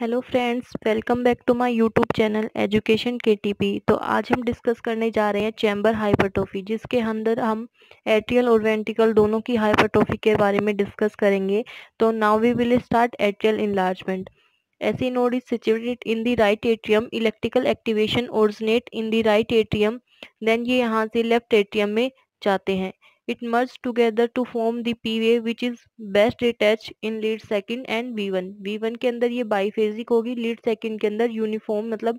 Hello friends welcome back to my YouTube channel education के तो आज हम डिस्कस करने जा रहे हैं चैम्बर हाइपरटोफी जिसके अंदर हम एट्रियल और वेंटिकल दोनों की हाइपरटोफी के बारे में डिस्कस करेंगे तो now we will start atrial enlargement S A node is situated in the right atrium electrical activation originate in the right atrium then ये यहाँ से लेफ्ट एट्रियम में जाते हैं It merges together to form the p wave which is best detached in lead second and V1. V1 ke andar ye biphasic hogi lead second ke andar uniform matlab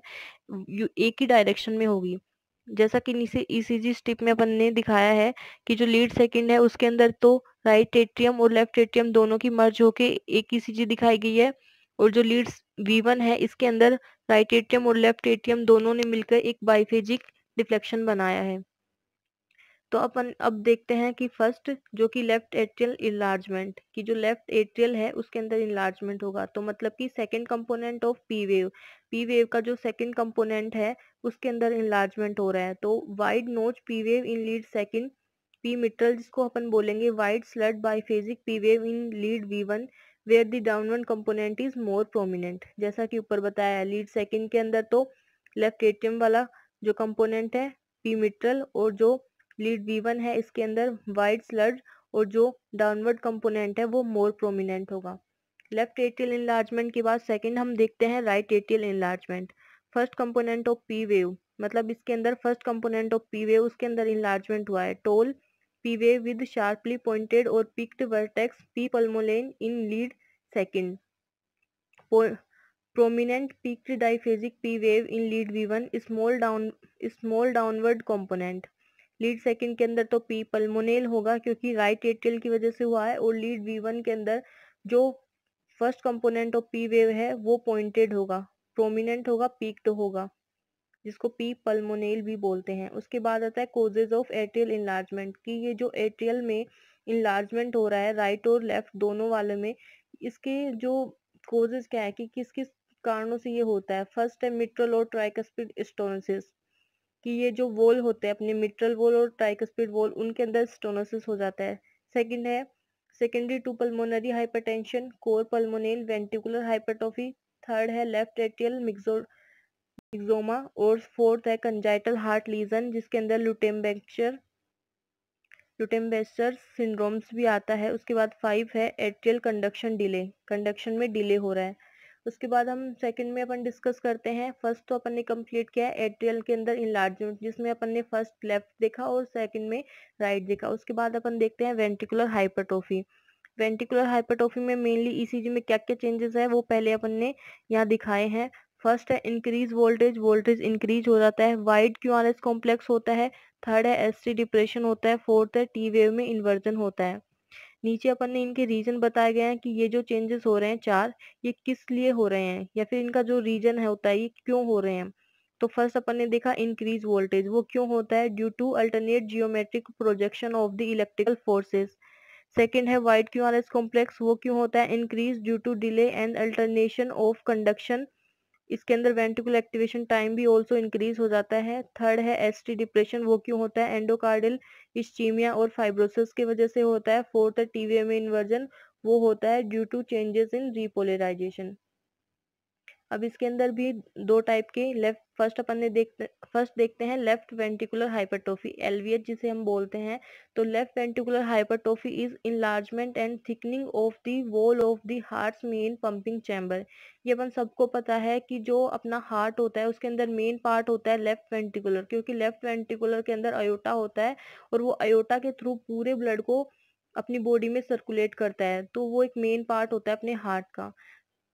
ek hi direction mein hogi जैसा कि नीचे ECG स्टिप में अपन ने दिखाया है कि जो lead second है उसके अंदर तो राइट एट्रियम और लेफ्ट एट्रियम दोनों की मर्ज होके एक ईसीजी दिखाई गई है और जो लीड्स V1 है इसके अंदर राइट एट्रियम और लेफ्ट एट्रियम दोनों ने मिलकर एक बाइफेजिक डिफ्लेक्शन बनाया है तो अपन अब देखते हैं कि फर्स्ट जो कि लेफ्ट एट्रियल इलार्जमेंट कि जो लेफ्ट एट्रियल है उसके अंदर इलार्जमेंट होगा तो मतलब कि second component of P wave P wave का जो सेकंड कंपोनेंट है उसके अंदर इलार्जमेंट हो रहा है तो wide notch P wave in lead second P mitral जिसको अपन बोलेंगे वाइड स्लट biphasic P wave in lead V one where the downward component is more prominent जैसा कि ऊपर बताया है लीड सेकेंड के अंदर तो लेफ्ट एट्रियम वाला जो कंपोनेंट है पी मिट्रल और जो लीड वन है इसके अंदर वाइड स्लज और जो डाउनवर्ड कंपोनेंट है वो मोर प्रोमिनेंट होगा लेफ्ट एटियल इनलार्जमेंट के बाद सेकंड हम देखते हैं right atrial enlargement first component of P wave मतलब इसके अंदर first component of P wave उसके अंदर इनलार्जमेंट हुआ है tall P wave with sharply pointed और peaked vertex P pulmonale in lead second prominent peaked diphasic P wave in lead V one small down small downward component lead second के अंदर तो P pulmonale होगा क्योंकि right atrial की वजह से हुआ है और लीड वी वन के अंदर जो first component of P wave है वो पॉइंटेड होगा प्रोमिनेंट होगा पीक्ड होगा जिसको पी पल्मोनेल भी बोलते हैं उसके बाद आता है कोजेज ऑफ एट्रियल इन्लार्जमेंट कि ये जो एट्रियल में इन्लार्जमेंट हो रहा है राइट और लेफ्ट दोनों वाले में इसके जो कोजेज क्या है कि किस किस कारणों से ये होता है फर्स्ट है मिट्रल और ट्राइकस्पिड स्टोनोसिस कि ये जो वोल होते हैं अपने मिट्रल वोल और ट्राइकस्पिड वोल उनके अंदर स्टोनोसिस हो जाता है सेकंड है secondary to pulmonary hypertension cor pulmonale ventricular hypertrophy third है लेफ्ट एट्रियल मिक्सोमा और फोर्थ है कंजाइटल हार्ट लीजन जिसके अंदर लुटेम्बेक्चर लुटेम्बेस्टर सिंड्रोम्स भी आता है उसके बाद फाइव है एट्रियल कंडक्शन डिले कंडक्शन में डिले हो रहा है उसके बाद हम सेकंड में अपन डिस्कस करते हैं फर्स्ट तो अपन ने कंप्लीट किया है एट्रियल के अंदर इनलार्जमेंट जिसमें अपन ने फर्स्ट लेफ्ट देखा और सेकंड में राइट देखा उसके बाद अपन देखते हैं वेंटिकुलर हाइपरटोफी वेंटिकुलर हाइपरटोफी में मेनली ई e में क्या क्या चेंजेस है वो पहले अपन ने यहाँ दिखाए हैं फर्स्ट है इंक्रीज वोल्टेज वोल्टेज इंक्रीज हो जाता है वाइड क्यू कॉम्प्लेक्स होता है थर्ड है एस डिप्रेशन होता है फोर्थ है टी वेव में इन्वर्जन होता है नीचे अपन ने इनके रीजन बताए गए हैं कि ये जो चेंजेस हो रहे हैं चार ये किस लिए हो रहे हैं या फिर इनका जो रीजन है होता है ये क्यों हो रहे हैं तो फर्स्ट अपन ने देखा इंक्रीज वोल्टेज वो क्यों होता है due to alternate geometric projection of the electrical forces second है wide Q R S complex वो क्यों होता है increase due to delay and alternation of conduction इसके अंदर वेंटिकुलर एक्टिवेशन टाइम भी ऑल्सो इंक्रीज हो जाता है थर्ड है एसटी डिप्रेशन वो क्यों होता है एंडोकार्डियल इस्चीमिया और फाइब्रोसिस की वजह से होता है फोर्थ है टीवीएम इन्वर्जन वो होता है due to changes in repolarization अब इसके अंदर भी दो टाइप के लेफ्ट फर्स्ट अपन ने देख फर्स्ट देखते हैं लेफ्ट वेंटिकुलर हाइपरटोफी एलवीएच जिसे हम बोलते हैं तो left ventricular hypertrophy is enlargement and thickening of the wall of the heart main pumping chamber ये अपन सबको पता है कि जो अपना हार्ट होता है उसके अंदर मेन पार्ट होता है लेफ्ट वेंटिकुलर क्योंकि लेफ्ट वेंटिकुलर के अंदर अयोटा होता है और वो अयोटा के थ्रू पूरे ब्लड को अपनी बॉडी में सर्कुलेट करता है तो वो एक मेन पार्ट होता है अपने हार्ट का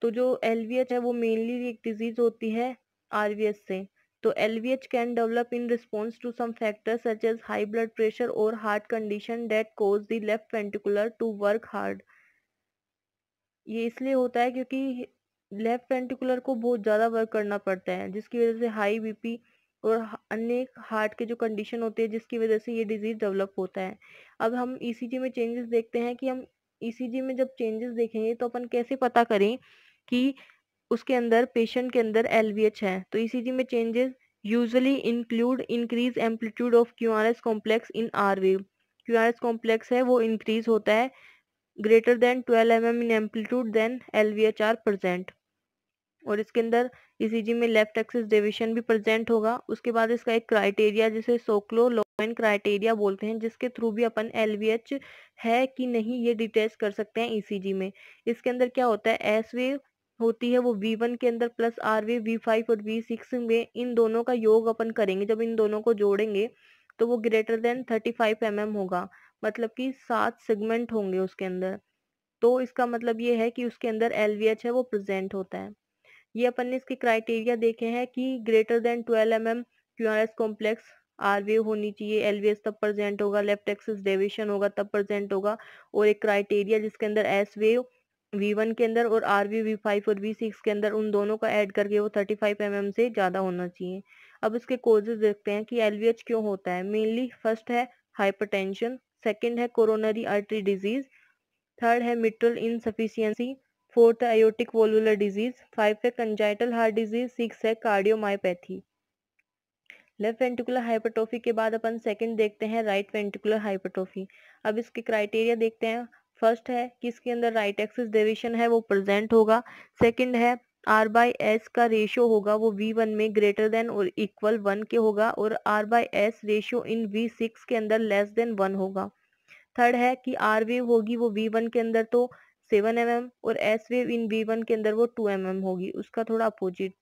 तो जो एल है वो मेनली एक डिजीज़ होती है आर से तो L can develop in response to some factors such as high blood pressure और heart condition that cause the left ventricular to work hard ये इसलिए होता है क्योंकि लेफ्ट वेंटिकुलर को बहुत ज़्यादा वर्क करना पड़ता है जिसकी वजह से हाई बीपी और अन्य हार्ट के जो कंडीशन होते हैं जिसकी वजह से ये डिज़ीज़ डेवलप होता है अब हम ईसीजी e में चेंजेस देखते हैं कि हम ईसीजी e में जब चेंजेस देखेंगे तो अपन कैसे पता करें कि उसके अंदर पेशेंट के अंदर एल है तो ई में changes usually include increase amplitude of Q R S complex in R wave Q R S complex है वो इंक्रीज होता है greater than 12 M M in amplitude then L V H are present और इसके अंदर ई में लेफ्ट एक्सिस डिविशन भी प्रजेंट होगा उसके बाद इसका एक क्राइटेरिया जिसे सोक्लो लोइन क्राइटेरिया बोलते हैं जिसके थ्रू भी अपन एल है कि नहीं ये डिटेस्ट कर सकते हैं ई में इसके अंदर क्या होता है एस वेव होती है वो वी वन के अंदर plus R wave V five और वी सिक्स में इन दोनों का योग अपन करेंगे जब इन दोनों को जोड़ेंगे तो वो greater than thirty five M M होगा मतलब कि सात सेगमेंट होंगे उसके अंदर तो इसका मतलब ये है कि उसके अंदर एल वी एच है वो प्रेजेंट होता है ये अपन ने इसके क्राइटेरिया देखे हैं कि greater than twelve M M Q R S complex R wave होनी चाहिए एल वी एस तब प्रेजेंट होगा लेफ्ट एक्सिस डेविएशन होगा तब प्रेजेंट होगा और एक क्राइटेरिया जिसके अंदर एस वेव V1 के अंदर और आर वी वी फाइव और वी सिक्स के अंदर उन दोनों का ऐड करके वो थर्टी फाइव एम एम से ज़्यादा होना चाहिए अब इसके कोजेज देखते हैं कि एल वी एच क्यों होता है मेनली फर्स्ट है हाइपर टेंशन सेकेंड है कोरोनरी आर्टरी डिजीज़ थर्ड है मिट्रल इनसफिशियंसी फोर्थ है एयोटिक वोलुलर डिजीज़ फाइव है कंजाइटल हार्ट डिजीज़ सिक्स है कार्डियोमायोपैथी लेफ्ट वेंटिकुलर हाइपरटोफी के बाद अपन सेकेंड देखते हैं राइट वेंटिकुलर हाइपरटोफी अब इसके क्राइटेरिया देखते हैं फर्स्ट है किसके अंदर राइट एक्सिस डेविएशन है वो प्रेजेंट होगा सेकंड है आर बाई एस का रेशियो होगा वो वी वन में ग्रेटर देन और इक्वल वन के होगा और R by S ratio in V six के अंदर लेस देन वन होगा थर्ड है कि आर वेव होगी वो वी वन के अंदर तो सेवन एम एम और S wave in V one के अंदर वो टू एम एम होगी उसका थोड़ा अपोजिट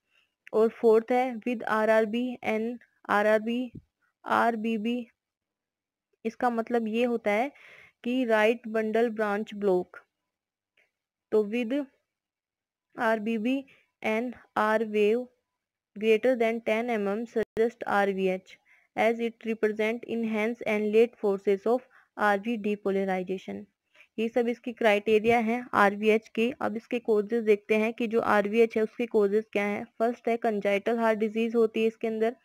और फोर्थ है with R R B N R R B R B B इसका मतलब ये होता है कि राइट बंडल ब्रांच ब्लॉक तो with R B B N R wave greater than ten M greater than 10 mm suggest RVH as it represent enhanced and late forces of RV depolarization. ये सब इसकी क्राइटेरिया हैं are V H के अब इसके causes देखते हैं कि जो आर वी एच है उसके कोजेज क्या हैं फर्स्ट है कंजाइटल हार्ट डिजीज होती है इसके अंदर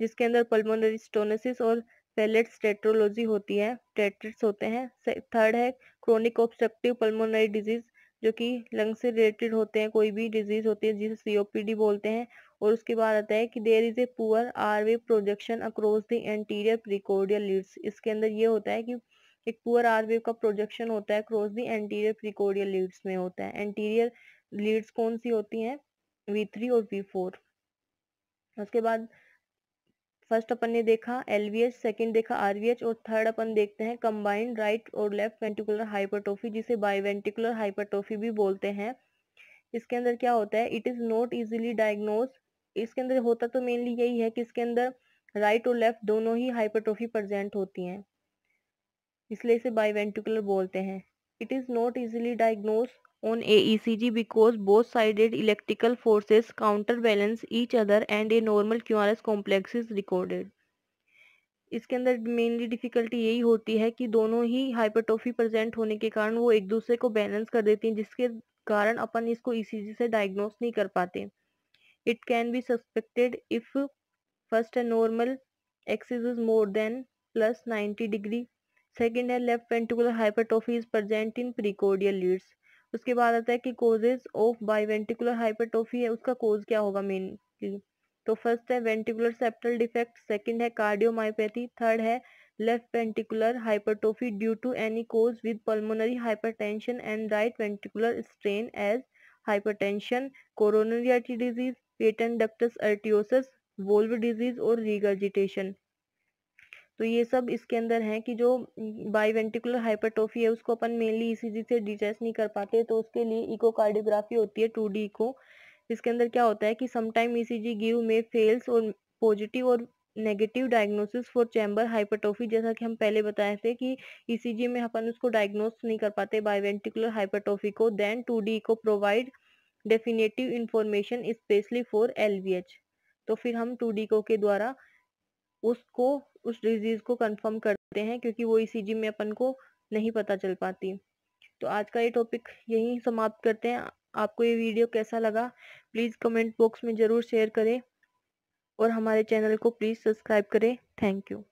जिसके अंदर पल्मोनरी स्टोनेसिस और सेलेट्स टेट्रोलॉजी होती है टेट्रिट्स होते हैं थर्ड है क्रोनिक ऑब्स्ट्रक्टिव पल्मोनरी डिजीज़ जो कि लंग से रिलेटेड होते हैं कोई भी डिजीज़ होती है जिसे सीओपीडी बोलते हैं और उसके बाद आता है कि there is a poor R wave projection across the anterior precordial leads इसके अंदर ये होता है कि एक पुअर आर वे का प्रोजेक्शन होता है across the anterior precordial leads में होता है एंटीरियर लीड्स कौन सी होती हैं वी थ्री और वी फोर उसके बाद फर्स्ट अपन ने देखा एल वी एच सेकेंड देखा आर वी एच और थर्ड अपन देखते हैं कंबाइंड राइट और लेफ्ट वेंटिकुलर हाइपरटोफी जिसे बाईवेंटिकुलर हाइपरटोफी भी बोलते हैं इसके अंदर क्या होता है it is not easily diagnose इसके अंदर होता तो मेनली यही है कि इसके अंदर राइट और लेफ्ट दोनों ही हाइपरटोफी प्रजेंट होती हैं इसलिए इसे बाईवेंटिकुलर बोलते हैं it is not easily diagnose on AECG because both-sided electrical forces counterbalance each other and a normal QRS complex is recorded. इसके अंदर मेनली डिफ़िकल्टी यही होती है कि दोनों ही हाइपरटोफी प्रेजेंट होने के कारण वो एक दूसरे को बैलेंस कर देती हैं जिसके कारण अपन इसको ईसीजी e से डायग्नोस नहीं कर पाते it can be suspected if first है normal axis is more than plus 90 degree second है left ventricular hypertrophy is present in precordial leads उसके बाद आता है कि कोजेज ऑफ बाईवेंटिकुलर हाइपरटोफी है उसका कोज क्या होगा मेनली तो फर्स्ट है वेंटिकुलर सेप्टल डिफेक्ट सेकंड है कार्डियोमायोपैथी थर्ड है left ventricular hypertrophy due to any cause with pulmonary hypertension and right ventricular strain as hypertension coronary artery disease patent ductus arteriosus valve disease और regurgitation तो ये सब इसके अंदर हैं कि जो बाईवेंटिकुलर हाइपरटोफी है उसको अपन मेनली ईसीजी e से डिटेस्ट नहीं कर पाते तो उसके लिए इकोकार्डियोग्राफी होती है टू डी इको इसके अंदर क्या होता है कि समटाइम ई ईसीजी गिव में फेल्स और पॉजिटिव और negative diagnosis for chamber hypertrophy जैसा कि हम पहले बताए थे कि ईसीजी e में अपन उसको डायग्नोस नहीं कर पाते बाईवेंटिकुलर हाइपरटोफी को देन टू डी को provide definitive information specially for L तो फिर हम टू डी को के द्वारा उसको उस डिजीज़ को कंफर्म करते हैं क्योंकि वो ई में अपन को नहीं पता चल पाती तो आज का ये टॉपिक यहीं समाप्त करते हैं आपको ये वीडियो कैसा लगा प्लीज़ कमेंट बॉक्स में ज़रूर शेयर करें और हमारे चैनल को प्लीज़ सब्सक्राइब करें थैंक यू